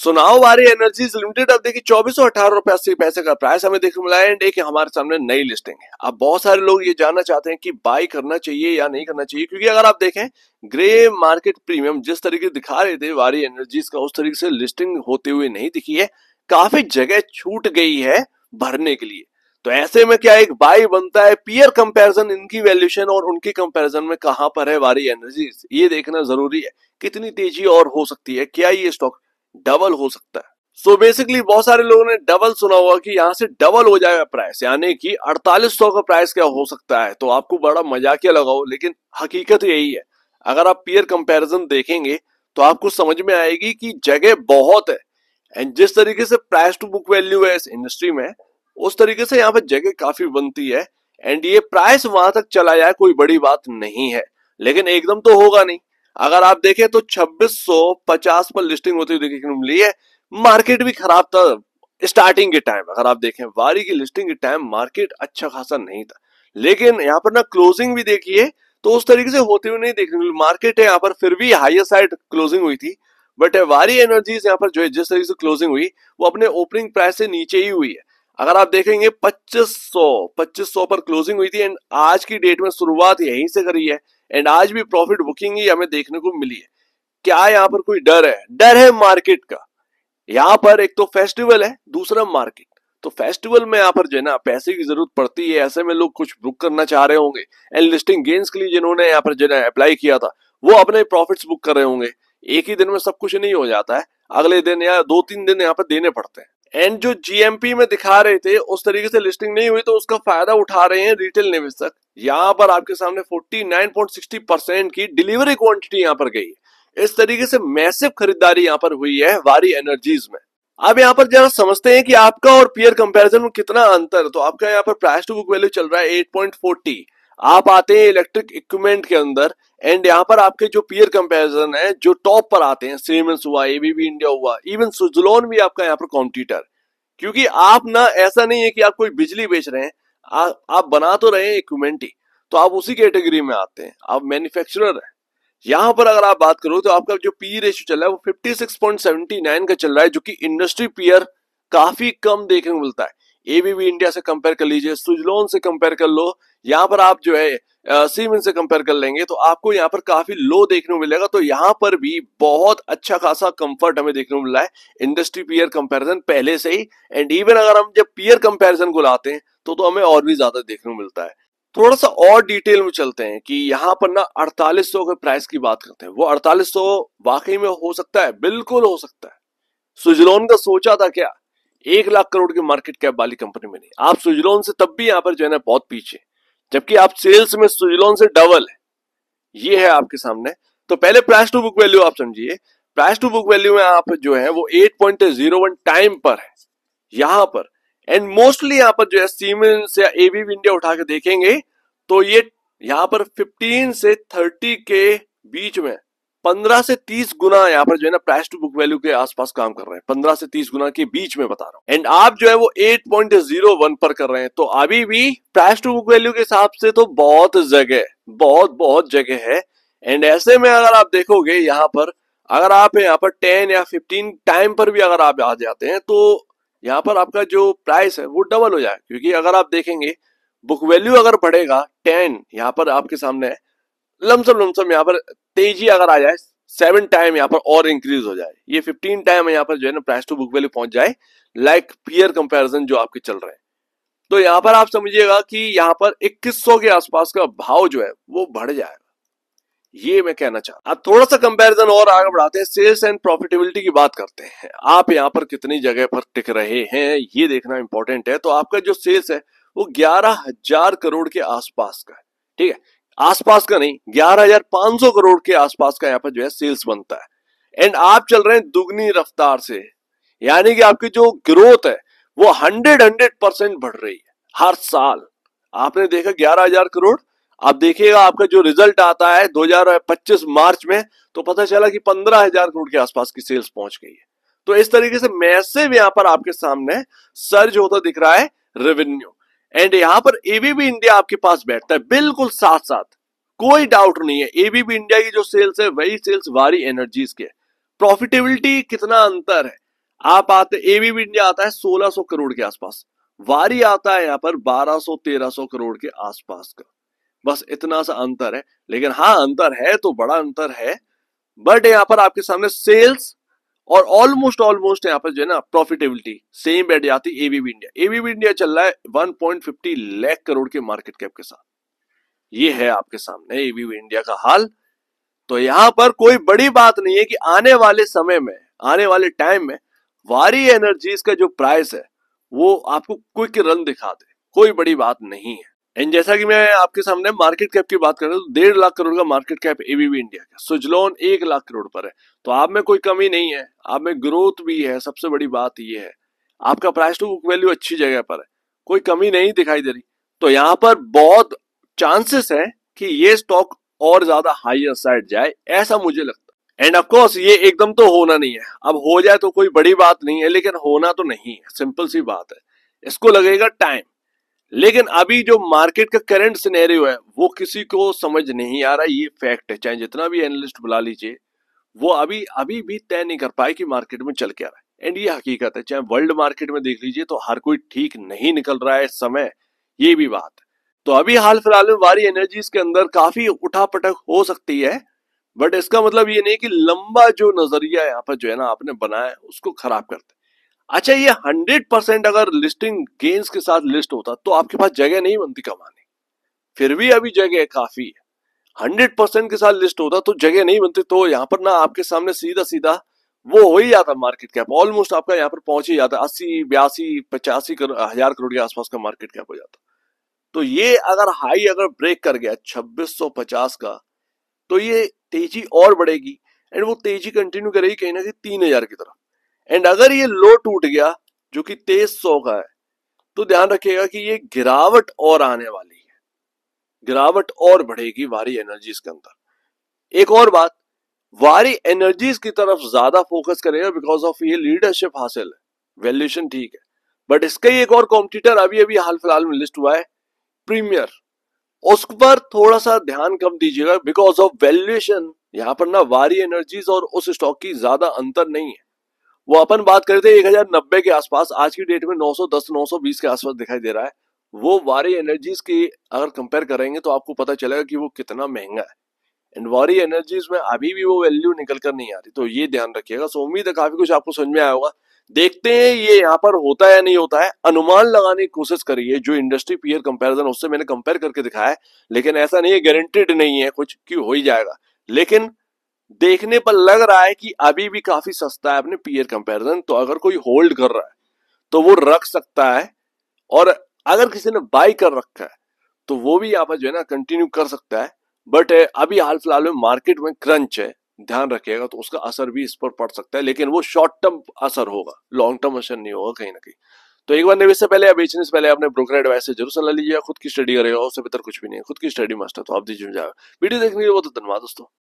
so now energy limited अब देखिए चौबीस सौ अठारह रुपए अस्सी पैसे का प्राइस हमें देखने मिला है एंड एक हमारे सामने नई लिस्टिंग है अब बहुत सारे लोग ये जानना चाहते हैं कि बाय करना चाहिए या नहीं करना चाहिए क्योंकि अगर आप देखें ग्रे मार्केट प्रीमियम जिस तरीके दिखा रहे थे वारी एनर्जीज का उस तरीके से लिस्टिंग होते हुए नहीं दिखी है काफी जगह छूट गई है भरने के लिए तो ऐसे में क्या एक बाई बनता है पियर कंपैरिजन इनकी वैल्यूएशन और उनके कंपैरिजन में कहां पर है वारी एनर्जीज ये देखना जरूरी है कितनी तेजी और हो सकती है क्या ये स्टॉक डबल हो सकता है सो so बेसिकली बहुत सारे लोगों ने डबल सुना होगा कि यहाँ से डबल हो जाएगा प्राइस यानी कि अड़तालीस सौ का प्राइस क्या हो सकता है तो आपको बड़ा मजाकिया लगा लेकिन हकीकत यही है अगर आप पियर कंपैरिजन देखेंगे तो आपको समझ में आएगी कि जगह बहुत है एंड जिस तरीके से प्राइस टू बुक वैल्यू है इस इंडस्ट्री में उस तरीके से यहाँ पे जगह काफी बनती है एंड ये प्राइस वहां तक चला जाए कोई बड़ी बात नहीं है लेकिन एकदम तो होगा नहीं अगर आप देखें तो 2650 पर लिस्टिंग होती हुई देखने को मिली है मार्केट भी खराब था स्टार्टिंग के टाइम अगर आप देखें वारी की लिस्टिंग के टाइम मार्केट अच्छा खासा नहीं था लेकिन यहाँ पर ना क्लोजिंग भी देखिए तो उस तरीके से होते हुए नहीं देखने को मार्केट है यहाँ पर फिर भी हाइयर साइड क्लोजिंग हुई थी बट वारी एनर्जीज यहाँ पर जो है जिस तरीके से क्लोजिंग हुई वो अपने ओपनिंग प्राइस से नीचे ही हुई है अगर आप देखेंगे 2500 2500 पर क्लोजिंग हुई थी एंड आज की डेट में शुरुआत यहीं से करी है एंड आज भी प्रॉफिट बुकिंग ही हमें देखने को मिली है क्या यहाँ पर कोई डर है डर है मार्केट का यहाँ पर एक तो फेस्टिवल है दूसरा मार्केट तो फेस्टिवल में यहाँ पर जो है ना पैसे की जरूरत पड़ती है ऐसे में लोग कुछ बुक करना चाह रहे होंगे एंड लिस्टिंग गेन्स के लिए जिन्होंने यहाँ पर जो है अप्लाई किया था वो अपने प्रॉफिट्स बुक कर रहे होंगे एक ही दिन में सब कुछ नहीं हो जाता है अगले दिन या दो तीन दिन यहाँ पर देने पड़ते हैं एंड जो जीएमपी में दिखा रहे थे उस तरीके से लिस्टिंग नहीं हुई तो उसका फायदा उठा रहे हैं रिटेल निवेशक यहाँ पर आपके सामने 49.60 परसेंट की डिलीवरी क्वांटिटी यहाँ पर गई इस तरीके से मैसिव खरीदारी यहाँ पर हुई है वारी एनर्जीज में अब यहाँ पर जरा समझते हैं कि आपका और पियर कंपेरिजन में कितना अंतर तो आपका यहाँ पर प्राइस टू बुक वैल्यू चल रहा है एट आप आते हैं इलेक्ट्रिक इक्विपमेंट के अंदर एंड यहाँ पर आपके जो पीयर कंपेरिजन है जो टॉप पर आते हैं सीमेंस हुआ एबीबी इंडिया हुआ इवन सुजलोन भी आपका यहाँ पर कॉम्पिटिटर क्योंकि आप ना ऐसा नहीं है कि आप कोई बिजली बेच रहे हैं आ, आप बना तो रहे हैं इक्विपमेंट ही तो आप उसी कैटेगरी में आते हैं आप मैन्युफैक्चरर हैं यहाँ पर अगर आप बात करो तो आपका जो पी रेशियो e चल रहा है वो 56.79 का चल रहा है जो कि इंडस्ट्री पीयर काफी कम देखने को मिलता है एबीबी इंडिया से कंपेयर कर लीजिए सुजलोन से कंपेयर कर लो यहाँ पर आप जो है सीमेंट से कंपेयर कर लेंगे तो आपको यहाँ पर काफी लो देखने को मिलेगा तो यहाँ पर भी बहुत अच्छा खासा कंफर्ट हमें देखने को मिला है इंडस्ट्री पियर कंपैरिजन पहले से ही एंड इवन अगर हम जब पियर कंपैरिजन को लाते हैं तो तो हमें और भी ज्यादा देखने को मिलता है थोड़ा सा और डिटेल में चलते हैं कि यहाँ पर ना अड़तालीस के प्राइस की बात करते हैं वो अड़तालीस वाकई में हो सकता है बिल्कुल हो सकता है सुजलोन का सोचा था क्या एक लाख करोड़ की मार्केट कैप वाली कंपनी में नहीं आप सुजलोन से तब भी यहाँ पर जो है ना बहुत पीछे जबकि आप सेल्स में सुजलोन से डबल है ये है आपके सामने तो पहले प्राइस टू बुक वैल्यू आप समझिए प्राइस टू बुक वैल्यू में आप जो है वो 8.01 टाइम पर है यहां पर एंड मोस्टली यहां पर जो है सीमेंस या एबीव इंडिया उठा के देखेंगे तो ये यहां पर 15 से 30 के बीच में पंद्रह से तीस गुना यहाँ पर जो है ना प्राइस टू बुक वैल्यू के आसपास काम कर रहे हैं पंद्रह से तीस गुना के बीच में बता रहा हूँ एंड आप जो है वो एट पॉइंट जीरो वन पर कर रहे हैं तो अभी भी प्राइस टू बुक वैल्यू के हिसाब से तो बहुत जगह बहुत बहुत जगह है एंड ऐसे में अगर आप देखोगे यहाँ पर अगर आप यहाँ पर टेन या फिफ्टीन टाइम पर भी अगर आप आ जाते हैं तो यहाँ पर आपका जो प्राइस है वो डबल हो जाए क्योंकि अगर आप देखेंगे बुक वैल्यू अगर बढ़ेगा टेन यहाँ पर आपके सामने है लमसम लमसम यहाँ पर तेजी अगर आ जाए सेवन टाइम यहाँ पर और इंक्रीज हो जाए ये फिफ्टीन टाइम यहाँ पर जो है ना प्राइस टू बुक वैल्यू पहुंच जाए लाइक पियर कंपेरिजन जो आपके चल रहे हैं तो यहाँ पर आप समझिएगा कि यहाँ पर 2100 के आसपास का भाव जो है वो बढ़ जाएगा ये मैं कहना चाहता हूँ थोड़ा सा कंपैरिजन और आगे बढ़ाते हैं सेल्स एंड प्रॉफिटेबिलिटी की बात करते हैं आप यहाँ पर कितनी जगह पर टिक रहे हैं ये देखना इंपॉर्टेंट है तो आपका जो सेल्स है वो ग्यारह हजार करोड़ के आसपास का है ठीक है आसपास का नहीं सौ करोड़ के आसपास का यहाँ पर जो है सेल्स बनता है एंड आप चल रहे हैं दुगनी रफ्तार से यानी कि आपकी जो ग्रोथ है वो हंड्रेड हंड्रेड परसेंट बढ़ रही है हर साल आपने देखा ग्यारह हजार करोड़ आप देखिएगा आपका जो रिजल्ट आता है 2025 मार्च में तो पता चला कि पंद्रह हजार करोड़ के आसपास की सेल्स पहुंच गई है तो इस तरीके से मैसेव यहाँ पर आपके सामने सर्ज होता दिख रहा है रेवेन्यू एंड यहां पर एबीबी इंडिया आपके पास बैठता है बिल्कुल साथ साथ कोई डाउट नहीं है एबीबी इंडिया की जो सेल्स है वही सेल्स वारी एनर्जीज के प्रॉफिटेबिलिटी कितना अंतर है आप आते एबीबी इंडिया आता है 1600 करोड़ के आसपास वारी आता है यहाँ पर 1200 1300 करोड़ के आसपास का बस इतना सा अंतर है लेकिन हाँ अंतर है तो बड़ा अंतर है बट यहाँ पर आपके सामने सेल्स और ऑलमोस्ट ऑलमोस्ट यहाँ पे जो है ना प्रॉफिटेबिलिटी सेम बैठ जाती एबीबी इंडिया एबीबी इंडिया चल रहा है 1.50 लाख करोड़ के मार्केट कैप के साथ ये है आपके सामने एबीबी इंडिया का हाल तो यहाँ पर कोई बड़ी बात नहीं है कि आने वाले समय में आने वाले टाइम में वारी एनर्जीज का जो प्राइस है वो आपको क्विक रन दिखा दे कोई बड़ी बात नहीं है एंड जैसा कि मैं आपके सामने मार्केट कैप की बात कर रहा हूँ तो डेढ़ लाख करोड़ का मार्केट कैप एबीबी इंडिया का सुजलोन एक लाख करोड़ पर है तो आप में कोई कमी नहीं है आप में ग्रोथ भी है सबसे बड़ी बात यह है आपका प्राइस टू बुक वैल्यू अच्छी जगह पर है कोई कमी नहीं दिखाई दे रही तो यहाँ पर बहुत चांसेस है कि ये स्टॉक और ज्यादा हाइयर साइड जाए ऐसा मुझे लगता है एंड ऑफकोर्स ये एकदम तो होना नहीं है अब हो जाए तो कोई बड़ी बात नहीं है लेकिन होना तो नहीं है सिंपल सी बात है इसको लगेगा टाइम लेकिन अभी जो मार्केट का करंट सिनेरियो है वो किसी को समझ नहीं आ रहा ये फैक्ट है चाहे जितना भी एनालिस्ट बुला लीजिए वो अभी अभी भी तय नहीं कर पाए कि मार्केट में चल क्या रहा है एंड ये हकीकत है चाहे वर्ल्ड मार्केट में देख लीजिए तो हर कोई ठीक नहीं निकल रहा है समय ये भी बात है तो अभी हाल फिलहाल में वारी एनर्जीज के अंदर काफी उठा पटक हो सकती है बट इसका मतलब ये नहीं कि लंबा जो नजरिया यहाँ पर जो है ना आपने बनाया उसको खराब करते अच्छा ये हंड्रेड परसेंट अगर लिस्टिंग गेंस के साथ लिस्ट होता तो आपके पास जगह नहीं बनती कमाने फिर भी अभी जगह काफी है हंड्रेड परसेंट के साथ लिस्ट होता तो जगह नहीं बनती तो यहाँ पर ना आपके सामने सीधा सीधा वो हो ही जाता मार्केट कैप ऑलमोस्ट आपका यहाँ पर पहुंच ही जाता अस्सी बयासी पचासी हजार करोड़ के आसपास का मार्केट कैप हो जाता तो ये अगर हाई अगर ब्रेक कर गया छब्बीस का तो ये तेजी और बढ़ेगी एंड वो तेजी कंटिन्यू करेगी कहीं ना कहीं तीन हजार की तरफ एंड अगर ये लो टूट गया जो कि तेईस सौ का है तो ध्यान रखिएगा कि ये गिरावट और आने वाली है गिरावट और बढ़ेगी वारी एनर्जीज के अंदर एक और बात वारी एनर्जीज की तरफ ज्यादा फोकस करेगा बिकॉज ऑफ ये लीडरशिप हासिल है वैल्यूशन ठीक है बट इसका एक और कॉम्पिटिटर अभी अभी हाल फिलहाल में लिस्ट हुआ है प्रीमियर उस पर थोड़ा सा ध्यान कम दीजिएगा बिकॉज ऑफ वैल्यूएशन यहां पर ना वारी एनर्जीज और उस स्टॉक की ज्यादा अंतर नहीं है वो अपन बात करते एक हजार नब्बे के आसपास आज की डेट में 910 920 के आसपास दिखाई दे रहा है वो वारी एनर्जीज की अगर कंपेयर करेंगे तो आपको पता चलेगा कि वो कितना महंगा है एंड वारी एनर्जीज में अभी भी वो वैल्यू निकल कर नहीं आ रही तो ये ध्यान रखिएगा सो उम्मीद है काफी कुछ आपको समझ में आया होगा देखते हैं ये यहाँ पर होता है या नहीं होता है अनुमान लगाने की कोशिश करिए जो इंडस्ट्री पीयर कंपेरिजन उससे मैंने कंपेयर करके दिखाया है लेकिन ऐसा नहीं है गारंटेड नहीं है कुछ कि हो ही जाएगा लेकिन देखने पर लग रहा है कि अभी भी काफी सस्ता है अपने पीयर कंपैरिजन तो अगर कोई होल्ड कर रहा है तो वो रख सकता है और अगर किसी ने बाई कर रखा है तो वो भी यहाँ पर जो है ना कंटिन्यू कर सकता है बट अभी हाल फिलहाल में मार्केट में क्रंच है ध्यान रखिएगा तो उसका असर भी इस पर पड़ सकता है लेकिन वो शॉर्ट टर्म असर होगा लॉन्ग टर्म असर नहीं होगा कहीं ना कहीं तो एक बार निवेश से पहले या बेचने से पहले अपने ब्रोकर एडवाइस से जरूर सलाह लीजिए खुद की स्टडी करेगा उससे बेहतर कुछ भी नहीं है खुद की स्टडी मास्टर तो आप दीजिए वीडियो देखने के लिए बहुत धन्यवाद दोस्तों